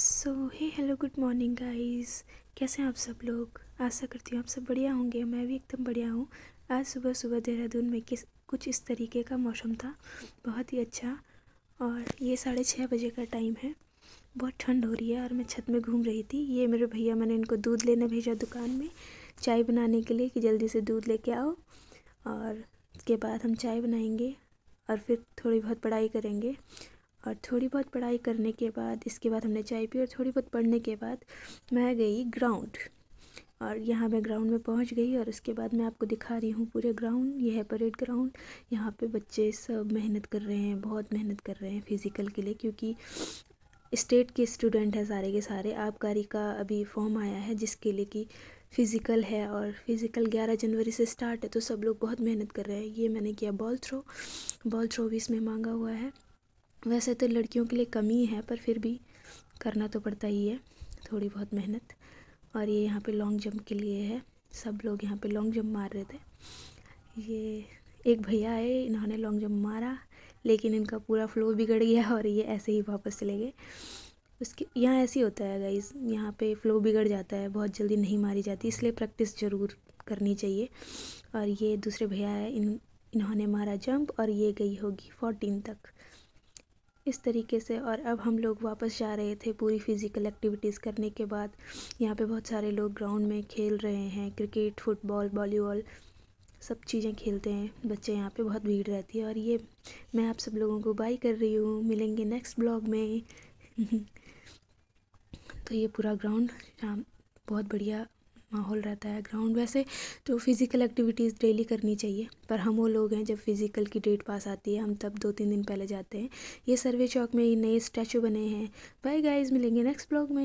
सो hey hello good morning guys कैसे हैं आप सब लोग आशा करती हूँ आप सब बढ़िया होंगे मैं भी एकदम बढ़िया हूँ आज सुबह सुबह देहरादून में किस कुछ इस तरीके का मौसम था बहुत ही अच्छा और ये साढ़े छः बजे का टाइम है बहुत ठंड हो रही है और मैं छत में घूम रही थी ये मेरे भैया मैंने इनको दूध लेने भेजा दुकान में चाय बनाने के लिए कि जल्दी से दूध लेके आओ और उसके बाद हम चाय बनाएंगे और फिर थोड़ी बहुत पढ़ाई करेंगे और थोड़ी बहुत पढ़ाई करने के बाद इसके बाद हमने चाय पी और थोड़ी बहुत पढ़ने के बाद मैं गई ग्राउंड और यहाँ मैं ग्राउंड में पहुँच गई और उसके बाद मैं आपको दिखा रही हूँ पूरे ग्राउंड यह है परेड ग्राउंड यहाँ पे बच्चे सब मेहनत कर रहे हैं बहुत मेहनत कर रहे हैं फिज़िकल के लिए क्योंकि स्टेट के स्टूडेंट हैं सारे के सारे आबकारी का अभी फॉर्म आया है जिसके लिए कि फ़िज़िकल है और फिज़िकल 11 जनवरी से स्टार्ट है तो सब लोग बहुत मेहनत कर रहे हैं ये मैंने किया बॉल थ्रो बॉल थ्रो भी इसमें मांगा हुआ है वैसे तो लड़कियों के लिए कमी है पर फिर भी करना तो पड़ता ही है थोड़ी बहुत मेहनत और ये यहाँ पे लॉन्ग जंप के लिए है सब लोग यहाँ पे लॉन्ग जंप मार रहे थे ये एक भैया आए इन्होंने लॉन्ग जंप मारा लेकिन इनका पूरा फ्लो बिगड़ गया और ये ऐसे ही वापस चले गए उसके यहाँ ऐसे ही होता है गाइस यहाँ पे फ्लो बिगड़ जाता है बहुत जल्दी नहीं मारी जाती इसलिए प्रैक्टिस ज़रूर करनी चाहिए और ये दूसरे भैया है इन इन्होंने मारा जंप और ये गई होगी फोर्टीन तक इस तरीके से और अब हम लोग वापस जा रहे थे पूरी फिज़िकल एक्टिविटीज़ करने के बाद यहाँ पे बहुत सारे लोग ग्राउंड में खेल रहे हैं क्रिकेट फुटबॉल वॉलीबॉल सब चीज़ें खेलते हैं बच्चे यहाँ पे बहुत भीड़ रहती है और ये मैं आप सब लोगों को बाई कर रही हूँ मिलेंगे नेक्स्ट ब्लॉग में तो ये पूरा ग्राउंड बहुत बढ़िया माहौल रहता है ग्राउंड वैसे तो फिज़िकल एक्टिविटीज़ डेली करनी चाहिए पर हम वो लोग हैं जब फिज़िकल की डेट पास आती है हम तब दो तीन दिन पहले जाते हैं ये सर्वे चौक में ये नए स्टैचू बने हैं बाय गाइस मिलेंगे नेक्स्ट ब्लॉग में